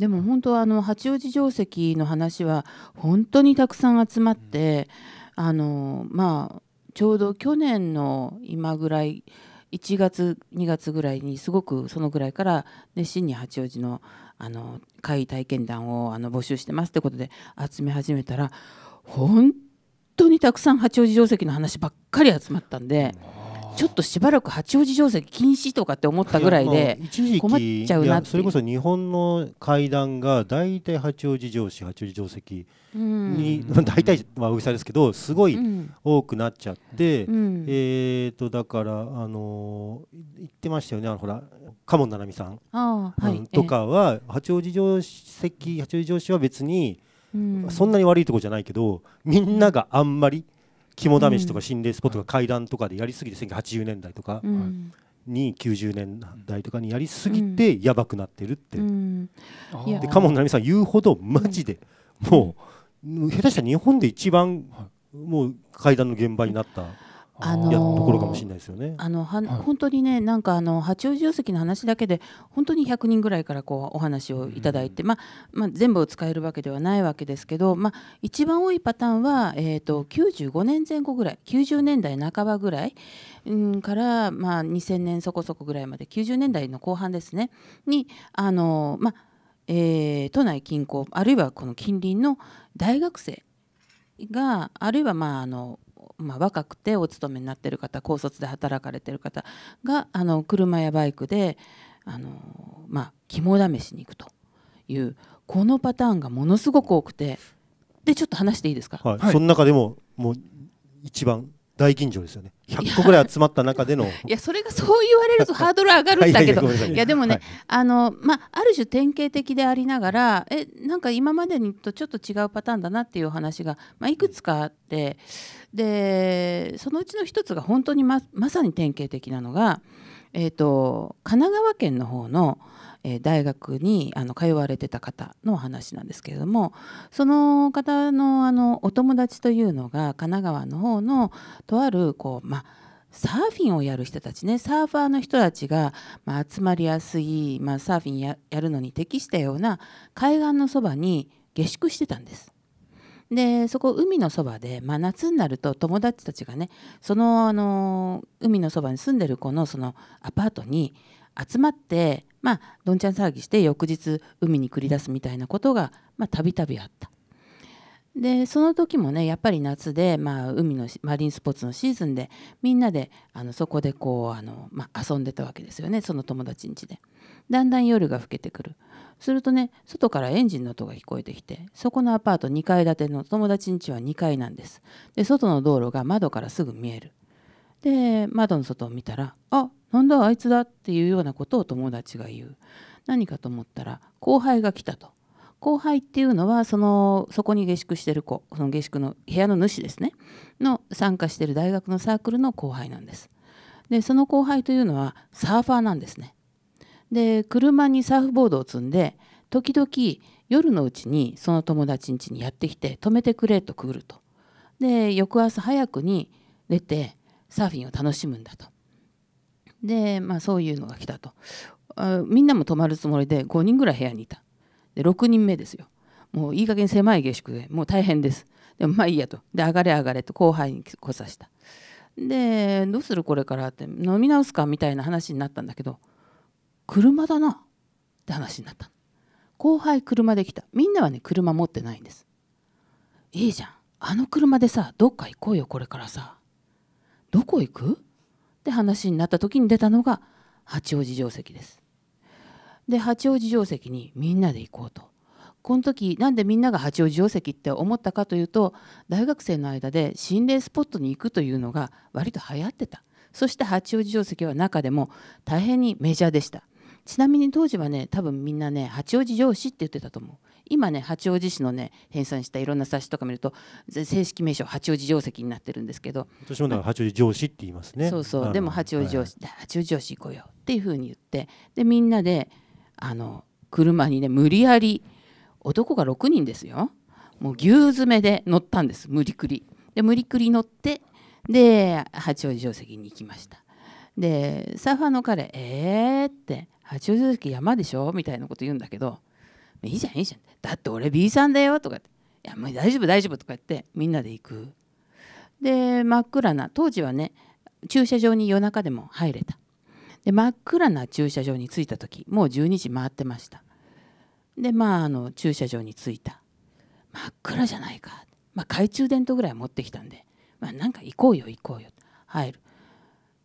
でも本当あの八王子定石の話は本当にたくさん集まって、うん、あのまあちょうど去年の今ぐらい1月2月ぐらいにすごくそのぐらいから熱心に八王子のあの会体験談をあの募集してますってことで集め始めたら本当にたくさん八王子定石の話ばっかり集まったんで。うんちょっとしばらく八王子乗跡禁止とかって思ったぐらいで困っちゃうなそれこそ日本の階段が大体八王子城址八王子城跡に、うん、大体あ大げさですけどすごい多くなっちゃって、うん、えー、とだからあの言ってましたよねあのほら鴨七海さん、はい、とかは八王子城跡八王子城址は別に、うん、そんなに悪いとこじゃないけどみんながあんまり。うん肝試しとか心霊スポットが階段とかでやりすぎて1980年代とかに90年代とかにやりすぎてやばくなってるって。で鴨奈美さん言うほどマジでもう下手したら日本で一番もう階段の現場になった。あのー、ところかもしれないですよね。あのは、はい、本当にねなんかあの八王子席の話だけで本当に百人ぐらいからこうお話をいただいて、うん、まあ、まあ、全部を使えるわけではないわけですけど、まあ、一番多いパターンは、えーと、九十五年前後ぐらい九十年代半ばぐらい、うん、から、まあ、二千年そこそこぐらいまで九十年代の後半ですねにあのー、まあえー、都内近郊あるいはこの近隣の大学生があるいはまああのまあ、若くてお勤めになってる方高卒で働かれてる方があの車やバイクであの、まあ、肝試しに行くというこのパターンがものすごく多くてでちょっと話していいですか、はい、はい、その中でももう一番大吟醸ですよね100個ぐらい集まった中でのいやそれがそう言われるとハードル上がるんだけどいやでもね、はい、あのまあある種典型的でありながらえなんか今までにとちょっと違うパターンだなっていう話が、まあ、いくつかあってでそのうちの一つが本当にままさに典型的なのがえーと、神奈川県の方の、えー、大学にあの通われてた方の話なんですけれどもその方のあのお友達というのが神奈川の方のとあるこうまサーフィンをやる人たちねサーファーの人たちが、ま集まりやすい、まサーフィンやるのに適したような海岸のそばに下宿してたんです。でそこ海のそばで、まあ、夏になると友達たちがねそのあの海のそばに住んでる子のそのアパートに集まってまあどんちゃん騒ぎして翌日海に繰り出すみたいなことがたびたびあった。でその時もねやっぱり夏で、まあ、海のマリンスポーツのシーズンでみんなであのそこでこうあの、まあ、遊んでたわけですよねその友達ん家で。だんだん夜が更けてくるするとね外からエンジンの音が聞こえてきてそこのアパート2階建ての友達ん家は2階なんですで外の道路が窓からすぐ見えるで窓の外を見たら「あなんだあいつだ」っていうようなことを友達が言う何かと思ったら後輩が来たと後輩っていうのはそのそこに下宿してる子その下宿の部屋の主ですねの参加してる大学のサークルの後輩なんですでその後輩というのはサーファーなんですねで車にサーフボードを積んで時々夜のうちにその友達ん家にやってきて止めてくれとくぐるとで翌朝早くに出てサーフィンを楽しむんだとで、まあ、そういうのが来たとあみんなも泊まるつもりで5人ぐらい部屋にいたで6人目ですよもういい加減狭い下宿でもう大変ですでもまあいいやとで上がれ上がれと後輩に来させたでどうするこれからって飲み直すかみたいな話になったんだけど車だなって話になった後輩車で来たみんなはね車持ってないんですいいじゃんあの車でさどっか行こうよこれからさどこ行くって話になった時に出たのが八王子定石ですで八王子定石にみんなで行こうとこの時なんでみんなが八王子定石って思ったかというと大学生の間で心霊スポットに行くというのが割と流行ってたそして八王子定石は中でも大変にメジャーでしたちなみに当時はね多分みんなね八王子上司って言ってたと思う今ね八王子市のね編纂したいろんな冊子とか見ると正式名称八王子定石になってるんですけど私もだから八王子城司って言いますね、そうそうでも八王子城司、はい、八王子城司行こうよっていうふうに言ってでみんなであの車にね無理やり男が6人ですよもう牛詰めで乗ったんです無理くりで無理くり乗ってで八王子定石に行きましたでサーファーの彼「えー?」って「八王子駅山でしょ?」みたいなこと言うんだけど「いいじゃんいいじゃんだって俺 B さんだよ」とかって「いやもう大丈夫大丈夫」とか言ってみんなで行く。で真っ暗な当時はね駐車場に夜中でも入れた。で真っ暗な駐車場に着いた時もう12時回ってました。でまああの駐車場に着いた。真っ暗じゃないか。まあ、懐中電灯ぐらい持ってきたんで、まあ、なんか行こうよ行こうよ入る。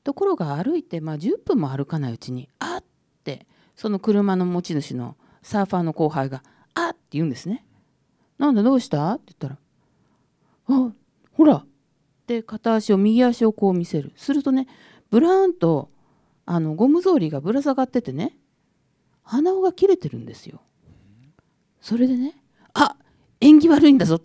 ところが歩いて、まあ、10分も歩かないうちに「あっ!」ってその車の持ち主のサーファーの後輩が「あっ!」って言うんですね。なんでどうしたって言ったら「あほら!」って片足を右足をこう見せるするとねブラーンとあのゴム草履がぶら下がっててね鼻緒が切れてるんですよ。それでね「あ縁起悪いんだぞ」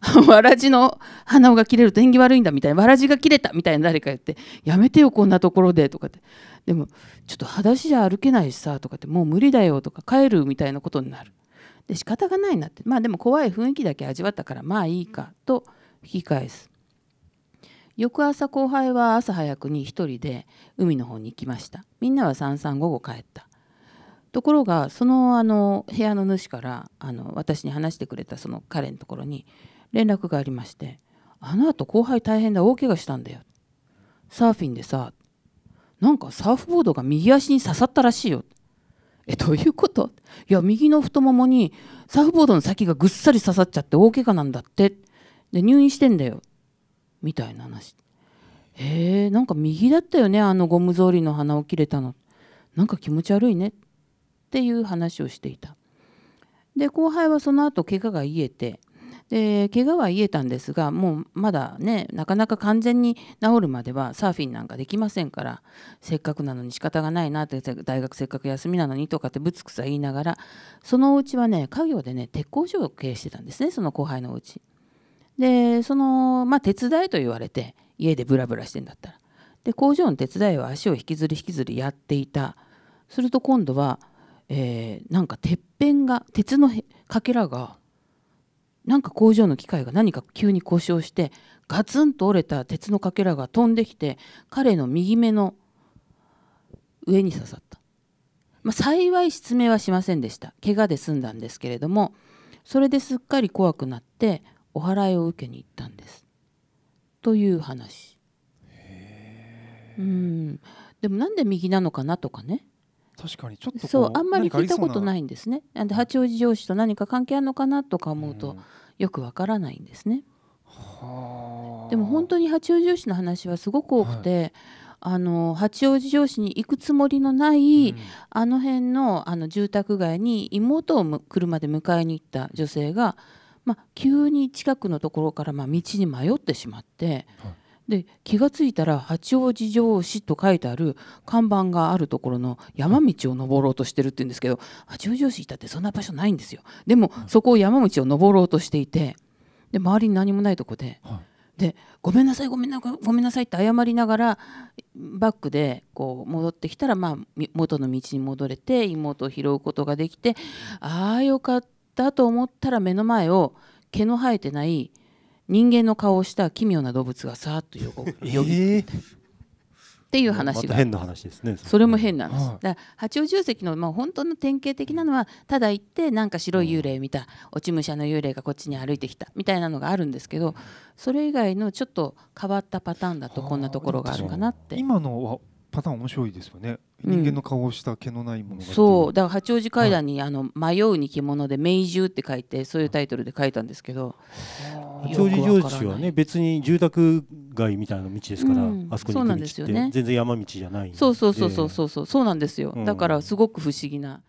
わらじの鼻緒が切れると縁起悪いんだみたいなわらじが切れたみたいな誰か言って「やめてよこんなところで」とかって「でもちょっと裸足じゃ歩けないしさ」とかって「もう無理だよ」とか「帰る」みたいなことになるで仕方がないなってまあでも怖い雰囲気だけ味わったからまあいいかと引き返す翌朝後輩は朝早くに一人で海の方に行きましたみんなは三々午後帰ったところがそのあの部屋の主からあの私に話してくれたその彼のところに「連絡がありまして「あのあと後輩大変だ大怪我したんだよ」「サーフィンでさなんかサーフボードが右足に刺さったらしいよ」えどういうこといや右の太ももにサーフボードの先がぐっさり刺さっちゃって大怪我なんだってで入院してんだよみたいな話へえなんか右だったよねあのゴム草履の鼻を切れたのなんか気持ち悪いねっていう話をしていたで後輩はその後怪我が癒えてで怪我は癒えたんですがもうまだねなかなか完全に治るまではサーフィンなんかできませんからせっかくなのに仕方がないなって大学せっかく休みなのにとかってぶつくさ言いながらそのうちはね家業でね鉄工所を経営してたんですねその後輩のうち。でそのまあ手伝いと言われて家でブラブラしてんだったら。で工場の手伝いは足を引きずり引きずりやっていた。すると今度は、えー、なんかてっぺんが鉄のかけらがなんか工場の機械が何か急に故障してガツンと折れた鉄のかけらが飛んできて彼の右目の上に刺さった、まあ、幸い失明はしませんでした怪我で済んだんですけれどもそれですっかり怖くなってお祓いを受けに行ったんですという話うんでもなんで右なのかなとかね確かにちょっとそうあんまり聞いたことないんですねなんで八王子城司と何か関係あるのかなとか思うと、よくわからないんですね、うでも本当に八王子上司の話はすごく多くて、はいあの八王子城市に行くつもりのない、うん、あの辺のあの住宅街に妹を車で迎えに行った女性が、ま急に近くのところから、ま道に迷ってしまって、はい、で気が付いたら八王子城市と書いてある看板があるところの山道を登ろうとしてるって言うんですけど八王子城市いたってそんな場所ないんですよでも、そこを山道を登ろうとしていてで周りに何もないとこで。はい、でごめんなさいごめんなごめんなさいって謝りながらバックでこう戻ってきたら、まあ、元の道に戻れて妹を拾うことができてああよかったと思ったら目の前を毛の生えてない人間の顔をした奇妙な動物がさーっと横よぎ って。っていう話が、ま、変な話ですねそれも変な話、だ八王子石の、まあ、本当の典型的なのはただ行ってなんか白い幽霊見た、落ち武者の幽霊がこっちに歩いてきたみたいなのがあるんですけどそれ以外のちょっと変わったパターンだとこんなところがあるかなって今のはパターン面白いですよね人間の顔をした毛のないもの、うん、そうだから八王子階段に、あの「迷うに着物」で「明獣」って書いてそういうタイトルで書いたんですけど、八王子城市はね別に住宅街みたいな道ですから、うん、あそこに行く道って全然山道じゃないそうそうそうそうそうそうなんですよ、だからすごく不思議な